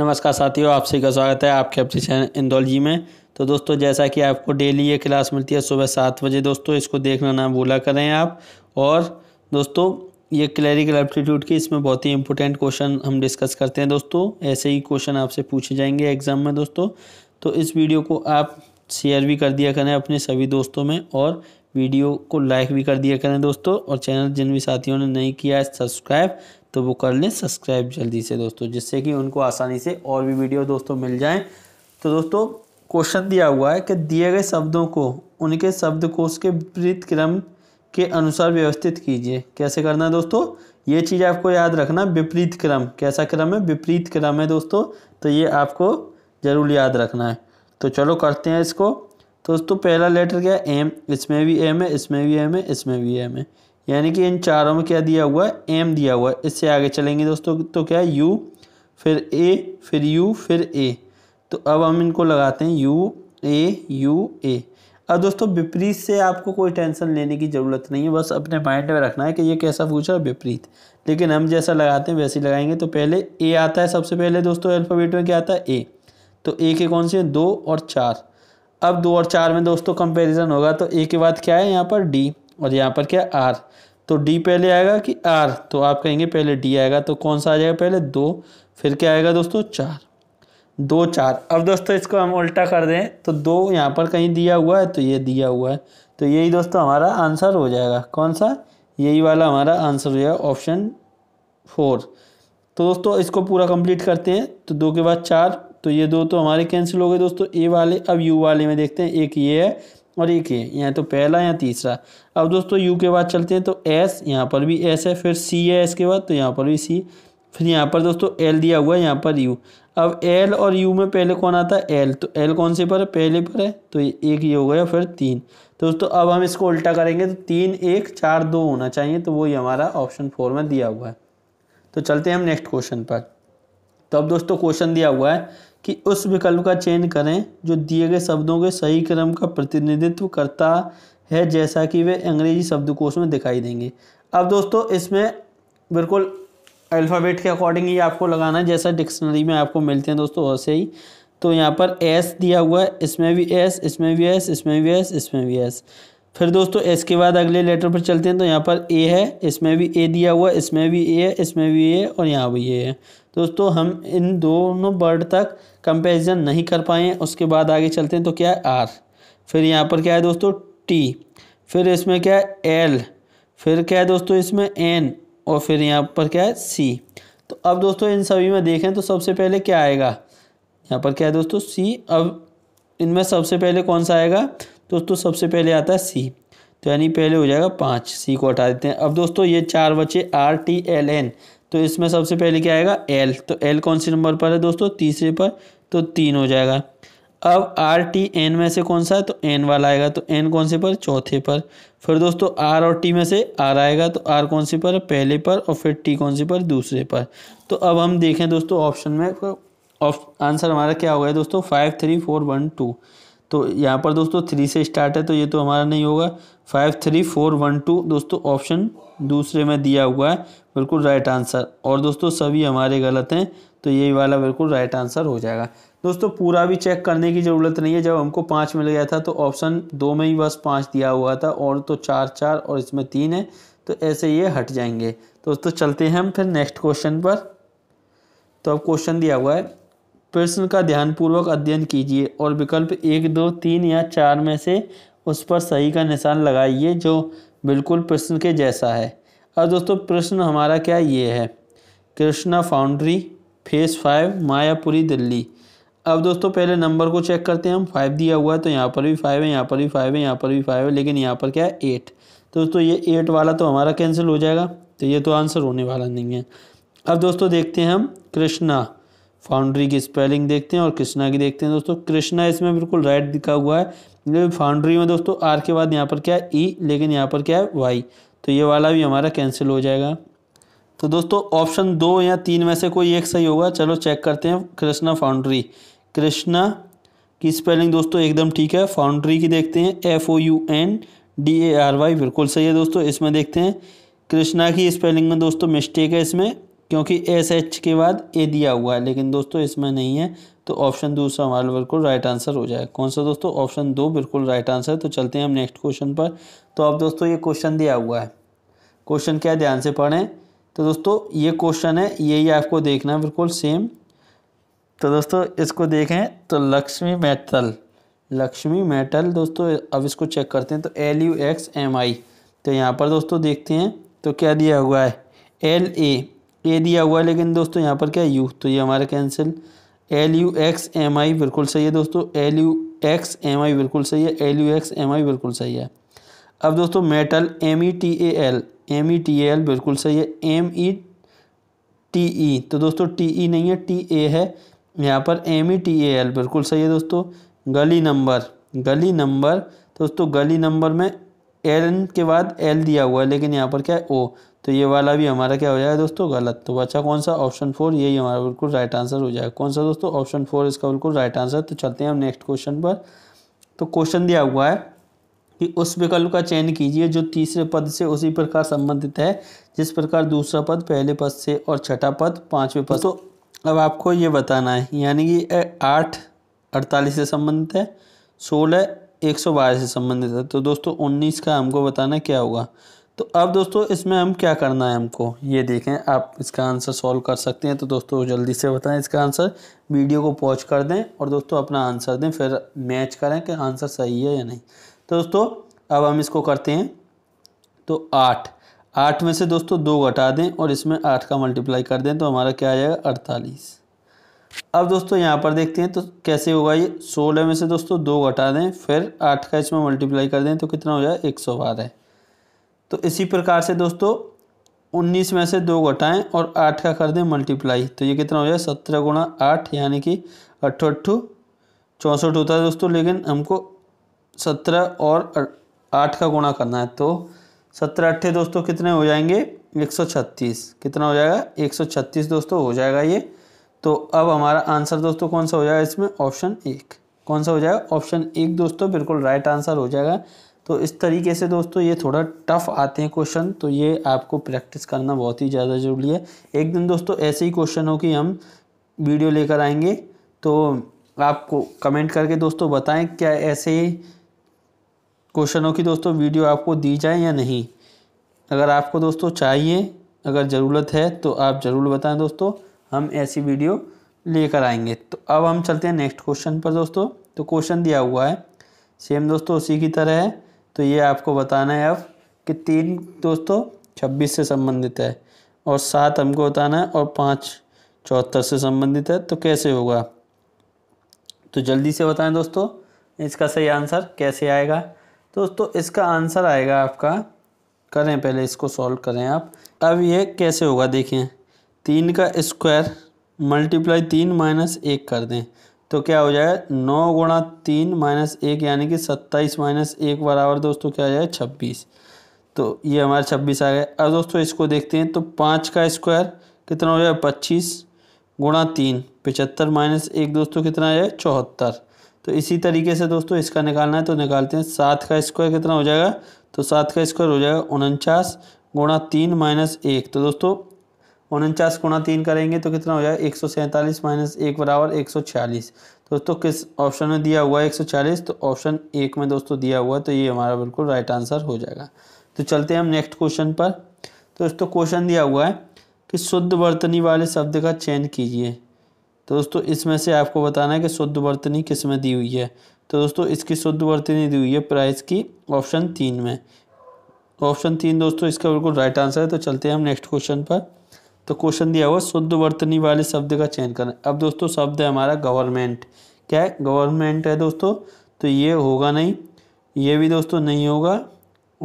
नमस्कार साथियों आप सभी का स्वागत है आपके अपने चैनल इंदौलजी में तो दोस्तों जैसा कि आपको डेली ये क्लास मिलती है सुबह सात बजे दोस्तों इसको देखना ना भूला करें आप और दोस्तों ये क्लैरिकल एप्टीट्यूड की इसमें बहुत ही इंपॉर्टेंट क्वेश्चन हम डिस्कस करते हैं दोस्तों ऐसे ही क्वेश्चन आपसे पूछे जाएंगे एग्ज़ाम में दोस्तों तो इस वीडियो को आप शेयर भी कर दिया करें अपने सभी दोस्तों में और वीडियो को लाइक भी कर दिया करें दोस्तों और चैनल जिन भी साथियों ने नहीं किया है सब्सक्राइब तो वो कर लें सब्सक्राइब जल्दी से दोस्तों जिससे कि उनको आसानी से और भी वीडियो दोस्तों मिल जाएँ तो दोस्तों क्वेश्चन दिया हुआ है कि दिए गए शब्दों को उनके शब्दकोश के विपरीत क्रम के अनुसार व्यवस्थित कीजिए कैसे करना है दोस्तों ये चीज़ आपको याद रखना विपरीत क्रम कैसा क्रम है विपरीत क्रम है दोस्तों तो ये आपको ज़रूर याद रखना है तो चलो करते हैं इसको तो दोस्तों पहला लेटर क्या है एम इसमें भी एम है इसमें भी एम है इसमें भी एम है यानी कि इन चारों में क्या दिया हुआ है एम दिया हुआ है इससे आगे चलेंगे दोस्तों तो क्या है यू फिर ए फिर यू फिर ए तो अब हम इनको लगाते हैं यू ए यू ए अब दोस्तों विपरीत से आपको कोई टेंशन लेने की ज़रूरत नहीं है बस अपने माइंड में रखना है कि ये कैसा पूछा विपरीत लेकिन हम जैसा लगाते हैं वैसे ही लगाएंगे तो पहले ए आता है सबसे पहले दोस्तों अल्फ़ाबेट में क्या आता है ए तो ए के कौन से हैं दो और चार अब दो और चार में दोस्तों कंपैरिजन होगा तो ए के बाद क्या है यहाँ पर डी और यहाँ पर क्या आर तो डी पहले आएगा कि आर तो आप कहेंगे पहले डी आएगा तो कौन सा आ जाएगा पहले दो फिर क्या आएगा दोस्तों चार दो चार अब दोस्तों इसको हम उल्टा कर दें तो दो यहाँ पर कहीं दिया हुआ है तो ये दिया हुआ है तो यही दोस्तों हमारा आंसर हो जाएगा कौन सा यही वाला हमारा आंसर हो जाएगा ऑप्शन फोर तो दोस्तों इसको पूरा कंप्लीट करते हैं तो दो के बाद चार तो ये दो तो हमारे कैंसिल हो गए दोस्तों ए वाले अब यू वाले में देखते हैं एक ये है और एक ये यहाँ तो पहला या तीसरा अब दोस्तों यू के बाद चलते हैं तो एस यहाँ पर भी एस है फिर सी है एस के बाद तो यहाँ पर भी सी फिर यहाँ पर दोस्तों एल दिया हुआ है यहाँ पर यू अब एल और यू में पहले कौन आता है एल तो एल कौन से पर है पहले पर है तो एक ये हो गया फिर तीन तो दोस्तों अब हम इसको उल्टा करेंगे तो तीन एक चार दो होना चाहिए तो वही हमारा ऑप्शन फोर में दिया हुआ है तो चलते हैं हम नेक्स्ट क्वेश्चन पर तो अब दोस्तों क्वेश्चन दिया हुआ है कि उस विकल्प का चयन करें जो दिए गए शब्दों के सही क्रम का प्रतिनिधित्व करता है जैसा कि वे अंग्रेजी शब्दकोश में दिखाई देंगे अब दोस्तों इसमें बिल्कुल अल्फ़ाबेट के अकॉर्डिंग ही आपको लगाना है जैसा डिक्शनरी में आपको मिलते हैं दोस्तों वैसे ही तो यहाँ पर एस दिया हुआ है इसमें भी एस इसमें भी एस इसमें भी एस इसमें भी एस फिर दोस्तों इसके बाद अगले लेटर पर चलते हैं तो यहाँ पर ए है इसमें भी ए दिया हुआ इसमें भी ए है इसमें भी ए है और यहाँ भी ए है दोस्तों हम इन दोनों वर्ड तक कंपेरिजन नहीं कर पाए हैं उसके बाद आगे चलते हैं तो क्या है आर फिर यहाँ पर क्या है दोस्तों टी फिर इसमें क्या है एल फिर क्या है दोस्तों इसमें एन और फिर यहाँ पर क्या है सी तो अब दोस्तों इन सभी में देखें तो सबसे पहले क्या आएगा यहाँ पर क्या है दोस्तों सी अब इनमें सबसे पहले कौन सा आएगा दोस्तों सबसे पहले आता है सी तो यानी पहले हो जाएगा पाँच सी को हटा देते हैं अब दोस्तों ये चार बचे आर टी एल एन तो इसमें सबसे पहले क्या आएगा एल तो एल कौन से नंबर पर है दोस्तों तीसरे पर तो तीन हो जाएगा अब आर टी एन में से कौन सा है तो एन वाला आएगा तो एन कौन से पर चौथे पर फिर दोस्तों आर और टी में से आर आएगा तो आर कौन से पर पहले पर और फिर टी कौन से पर दूसरे पर तो अब हम देखें दोस्तों ऑप्शन में ऑफ आंसर हमारा क्या हो गया दोस्तों five three four one two तो यहाँ पर दोस्तों थ्री से स्टार्ट है तो ये तो हमारा नहीं होगा five three four one two दोस्तों ऑप्शन दूसरे में दिया हुआ है बिल्कुल राइट आंसर और दोस्तों सभी हमारे गलत हैं तो यही वाला बिल्कुल राइट आंसर हो जाएगा दोस्तों पूरा भी चेक करने की ज़रूरत नहीं है जब हमको पाँच मिल गया था तो ऑप्शन दो में ही बस पाँच दिया हुआ था और तो चार चार और इसमें तीन है तो ऐसे ये हट जाएंगे दोस्तों चलते हैं हम फिर नेक्स्ट क्वेश्चन पर तो अब क्वेश्चन दिया हुआ है प्रश्न का ध्यानपूर्वक अध्ययन कीजिए और विकल्प एक दो तीन या चार में से उस पर सही का निशान लगाइए जो बिल्कुल प्रश्न के जैसा है अब दोस्तों प्रश्न हमारा क्या ये है Krishna foundry phase five Mayapuri Delhi अब दोस्तों पहले नंबर को चेक करते हैं हम फाइव दिया हुआ है तो यहाँ पर भी फाइव है यहाँ पर भी फाइव है यहाँ पर भी फाइव है लेकिन यहाँ पर क्या है एट तो दोस्तों ये एट वाला तो हमारा कैंसिल हो जाएगा तो ये तो आंसर होने वाला नहीं है अब दोस्तों देखते हैं हम कृष्णा फाउंड्री की स्पेलिंग देखते हैं और कृष्णा की देखते हैं दोस्तों कृष्णा इसमें बिल्कुल राइट दिखा हुआ है फाउंड्री में दोस्तों आर के बाद यहाँ पर क्या है ई e, लेकिन यहाँ पर क्या है वाई तो ये वाला भी हमारा कैंसिल हो जाएगा तो दोस्तों ऑप्शन दो या तीन में से कोई एक सही होगा चलो चेक करते हैं कृष्णा फाउंड्री कृष्णा की स्पेलिंग दोस्तों एकदम ठीक है फाउंड्री की देखते हैं F O U N D R Y वाई बिल्कुल सही है दोस्तों इसमें देखते हैं कृष्णा की स्पेलिंग में दोस्तों मिस्टेक है इसमें क्योंकि एस एच के बाद ए दिया हुआ है लेकिन दोस्तों इसमें नहीं है तो ऑप्शन दूसरा हमारा बिल्कुल राइट आंसर हो जाएगा कौन सा दोस्तों ऑप्शन दो बिल्कुल राइट आंसर है तो चलते हैं हम नेक्स्ट क्वेश्चन पर तो अब दोस्तों ये क्वेश्चन दिया हुआ है क्वेश्चन क्या ध्यान से पढ़ें तो दोस्तों ये क्वेश्चन है यही आपको देखना है बिल्कुल सेम तो दोस्तों इसको देखें तो लक्ष्मी मेटल लक्ष्मी मेटल दोस्तों अब इसको चेक करते हैं तो L U X M I तो यहाँ पर दोस्तों देखते हैं तो क्या दिया हुआ है एल ए ए दिया हुआ है लेकिन दोस्तों यहाँ पर क्या है यू तो ये हमारा cancel L U X M I बिल्कुल सही है दोस्तों L U X M I बिल्कुल सही है L U X M I बिल्कुल सही है अब दोस्तों metal M E T A L M E T A L बिल्कुल सही है एम ई टी ई तो दोस्तों टी ई e नहीं है टी ए है यहाँ पर M E T A L बिल्कुल सही है दोस्तों गली नंबर गली नंबर दोस्तों गली नंबर में एल के बाद एल दिया हुआ है लेकिन यहाँ पर क्या है ओ तो ये वाला भी हमारा क्या हो जाएगा दोस्तों गलत तो बच्चा कौन सा ऑप्शन फोर यही हमारा बिल्कुल राइट आंसर हो जाएगा कौन सा दोस्तों ऑप्शन फोर इसका बिल्कुल राइट आंसर तो चलते हैं हम नेक्स्ट क्वेश्चन पर तो क्वेश्चन दिया हुआ है कि उस विकल्प का चयन कीजिए जो तीसरे पद से उसी प्रकार संबंधित है जिस प्रकार दूसरा पद पहले पद से और छठा पद पाँचवें पद तो अब आपको ये बताना है यानी कि आठ अड़तालीस से संबंधित है सोलह 112 से संबंधित है तो दोस्तों उन्नीस का हमको बताना क्या होगा तो अब दोस्तों इसमें हम क्या करना है हमको ये देखें आप इसका आंसर सॉल्व कर सकते हैं तो दोस्तों जल्दी से बताएं इसका आंसर वीडियो को पॉज कर दें और दोस्तों अपना आंसर दें फिर मैच करें कि आंसर सही है या नहीं तो दोस्तों अब हम इसको करते हैं तो आठ आठ में से दोस्तों दो घटा दें और इसमें आठ का मल्टीप्लाई कर दें तो हमारा क्या आ जाएगा अड़तालीस अब दोस्तों यहाँ पर देखते हैं तो कैसे होगा ये सोलह में से दोस्तों दो घटा दें फिर आठ का इसमें मल्टीप्लाई कर दें तो कितना हो जाए एक सौ बारह तो इसी प्रकार से दोस्तों उन्नीस में से दो घटाएं और आठ का कर दें मल्टीप्लाई तो ये कितना हो जाए सत्रह गुणा आठ यानी कि अट्ठो अट्ठू चौंसठ होता है दोस्तों लेकिन हमको सत्रह और आठ का गुणा करना है तो सत्रह अट्ठे दोस्तों कितने हो जाएंगे एक सौ छत्तीस कितना हो जाएगा एक सौ छत्तीस दोस्तों हो जाएगा ये तो अब हमारा आंसर दोस्तों कौन सा हो जाएगा इसमें ऑप्शन एक कौन सा हो जाएगा ऑप्शन एक दोस्तों बिल्कुल राइट आंसर हो जाएगा तो इस तरीके से दोस्तों ये थोड़ा टफ आते हैं क्वेश्चन तो ये आपको प्रैक्टिस करना बहुत ही ज़्यादा ज़रूरी है एक दिन दोस्तों ऐसे ही क्वेश्चनों की हम वीडियो लेकर आएंगे तो आपको कमेंट करके दोस्तों बताएं क्या ऐसे क्वेश्चनों की दोस्तों वीडियो आपको दी जाए या नहीं अगर आपको दोस्तों चाहिए अगर ज़रूरत है तो आप ज़रूर बताएं दोस्तों हम ऐसी वीडियो लेकर आएंगे तो अब हम चलते हैं नेक्स्ट क्वेश्चन पर दोस्तों तो क्वेश्चन दिया हुआ है सेम दोस्तों उसी की तरह है तो ये आपको बताना है अब कि तीन दोस्तों छब्बीस से संबंधित है और सात हमको बताना है और पाँच चौहत्तर से संबंधित है तो कैसे होगा तो जल्दी से बताएं दोस्तों इसका सही आंसर कैसे आएगा दोस्तों इसका आंसर आएगा आपका करें पहले इसको सॉल्व करें आप अब ये कैसे होगा देखें तीन का स्क्वायर मल्टीप्लाई तीन माइनस एक कर दें तो क्या हो जाएगा नौ गुणा तीन माइनस एक यानी कि सत्ताईस माइनस एक बराबर दोस्तों क्या आ जाएगा छब्बीस तो ये हमारे छब्बीस आ गए अब दोस्तों इसको देखते हैं तो पाँच का स्क्वायर कितना हो जाएगा पच्चीस गुणा तीन पचहत्तर माइनस एक दोस्तों कितना आ जाएगा चौहत्तर तो इसी तरीके से दोस्तों इसका निकालना है तो निकालते हैं सात का स्क्वायर कितना हो जाएगा तो सात का स्क्वायर हो जाएगा उनचास गुणा तीन माइनस एक तो दोस्तों उनचास गुणा तीन करेंगे तो कितना हो जाएगा एक सौ सैंतालीस माइनस एक बराबर एक सौ छियालीस दोस्तों किस ऑप्शन में दिया हुआ है एक सौ छियालीस तो ऑप्शन एक में दोस्तों दिया हुआ है तो ये हमारा बिल्कुल राइट आंसर हो जाएगा तो चलते हैं हम नेक्स्ट क्वेश्चन पर तो दोस्तों क्वेश्चन दिया हुआ है कि शुद्ध वर्तनी वाले शब्द का चयन कीजिए तो दोस्तों इसमें से आपको बताना है कि शुद्ध वर्तनी किस में दी हुई है तो दोस्तों इसकी शुद्ध वर्तनी दी हुई है प्राइस की ऑप्शन तीन में ऑप्शन तीन दोस्तों इसका बिल्कुल राइट आंसर है तो चलते हैं हम नेक्स्ट क्वेश्चन पर तो क्वेश्चन दिया हुआ शुद्ध वर्तनी वाले शब्द का चयन करना अब दोस्तों शब्द है हमारा गवर्नमेंट क्या है गवर्नमेंट है दोस्तों तो ये होगा नहीं ये भी दोस्तों नहीं होगा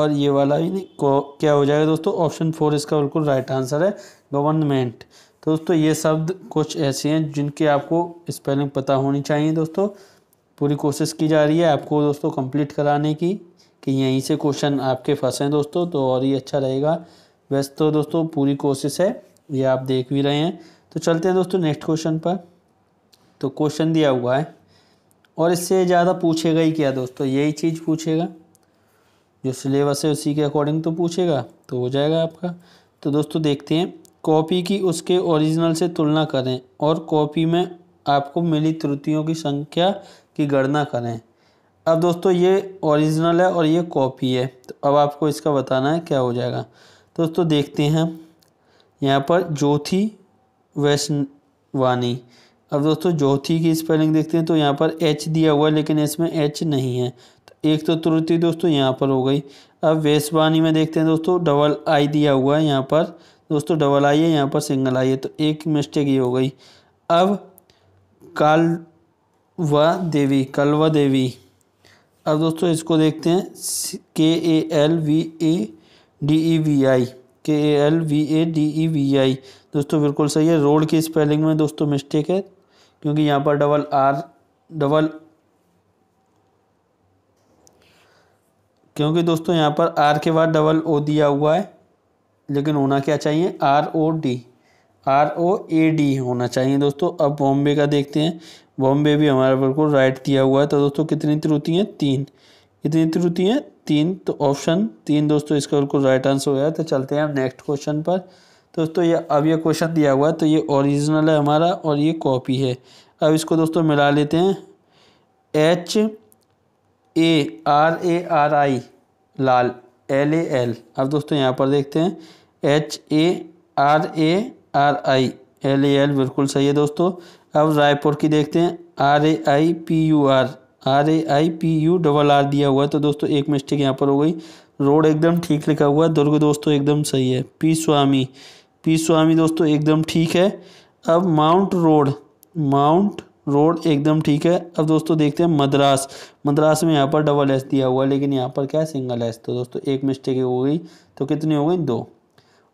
और ये वाला भी नहीं क्या हो जाएगा दोस्तों ऑप्शन फोर इसका बिल्कुल राइट आंसर है गवर्नमेंट तो दोस्तों ये शब्द कुछ ऐसे हैं जिनके आपको स्पेलिंग पता होनी चाहिए दोस्तों पूरी कोशिश की जा रही है आपको दोस्तों कंप्लीट कराने की कि यहीं से क्वेश्चन आपके फंसे दोस्तों तो और ये अच्छा रहेगा वैसे तो दोस्तों पूरी कोशिश है ये आप देख भी रहे हैं तो चलते हैं दोस्तों नेक्स्ट क्वेश्चन पर तो क्वेश्चन दिया हुआ है और इससे ज़्यादा पूछेगा ही क्या दोस्तों यही चीज़ पूछेगा जो सिलेबस है उसी के अकॉर्डिंग तो पूछेगा तो हो जाएगा आपका तो दोस्तों देखते हैं कॉपी की उसके ओरिजिनल से तुलना करें और कॉपी में आपको मिली त्रुटियों की संख्या की गणना करें अब दोस्तों ये ओरिजिनल है और ये कॉपी है तो अब आपको इसका बताना है क्या हो जाएगा दोस्तों देखते हैं यहाँ पर ज्योति वैष्णवानी अब दोस्तों ज्योति की स्पेलिंग देखते हैं तो यहाँ पर एच दिया हुआ है लेकिन इसमें एच नहीं है तो एक तो त्रुटि दोस्तों यहाँ पर हो गई अब वैश्वानी में देखते हैं दोस्तों डबल आई दिया हुआ है यहाँ पर दोस्तों डबल आई है यहाँ पर सिंगल आई है तो एक मिस्टेक ये हो गई अब कालवा देवी कलवा देवी अब दोस्तों इसको देखते हैं K A L V A D E V I K A L V A D E V I दोस्तों बिल्कुल सही है रोड की स्पेलिंग में दोस्तों मिस्टेक है क्योंकि यहाँ पर डबल आर डबल क्योंकि दोस्तों यहाँ पर आर के बाद डबल ओ दिया हुआ है लेकिन होना क्या चाहिए R O D R O A D होना चाहिए दोस्तों अब बॉम्बे का देखते हैं बॉम्बे भी हमारा बिल्कुल राइट दिया हुआ है तो दोस्तों कितनी त्रुटियाँ तीन कितनी त्रुटियाँ तीन तो ऑप्शन तीन दोस्तों इसका बिल्कुल राइट आंसर हो गया तो चलते हैं हम नेक्स्ट क्वेश्चन पर दोस्तों ये अब ये क्वेश्चन दिया हुआ है तो ये ओरिजिनल है हमारा और ये कॉपी है अब इसको दोस्तों मिला लेते हैं H A R A R I Lal L A L अब दोस्तों यहाँ पर देखते हैं H A R A R I L A L बिल्कुल सही है दोस्तों अब रायपुर की देखते हैं R A I P U R R A I P U double R दिया हुआ है तो दोस्तों एक मिस्टेक यहाँ पर हो गई रोड एकदम ठीक लिखा हुआ है दुर्ग दोस्तों एकदम सही है पी स्वामी पी स्वामी दोस्तों एकदम ठीक है अब माउंट रोड माउंट रोड एकदम ठीक है अब दोस्तों देखते हैं मद्रास मद्रास में यहाँ पर डबल एस दिया हुआ है लेकिन यहाँ पर क्या है सिंगल एस तो दोस्तों एक मिस्टेक हो गई तो कितनी हो गई दो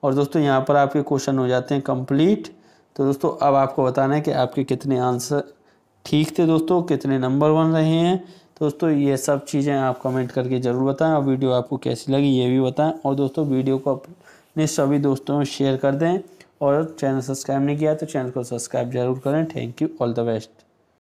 और दोस्तों यहाँ पर आपके क्वेश्चन हो जाते हैं कंप्लीट तो दोस्तों अब आपको बताना है कि आपके कितने आंसर ठीक थे दोस्तों कितने नंबर वन रहे हैं तो दोस्तों ये सब चीज़ें आप कमेंट करके ज़रूर बताएं और वीडियो आपको कैसी लगी ये भी बताएं और दोस्तों वीडियो को अपने सभी दोस्तों में शेयर कर दें और चैनल सब्सक्राइब नहीं किया तो चैनल को सब्सक्राइब जरूर करें thank you all the best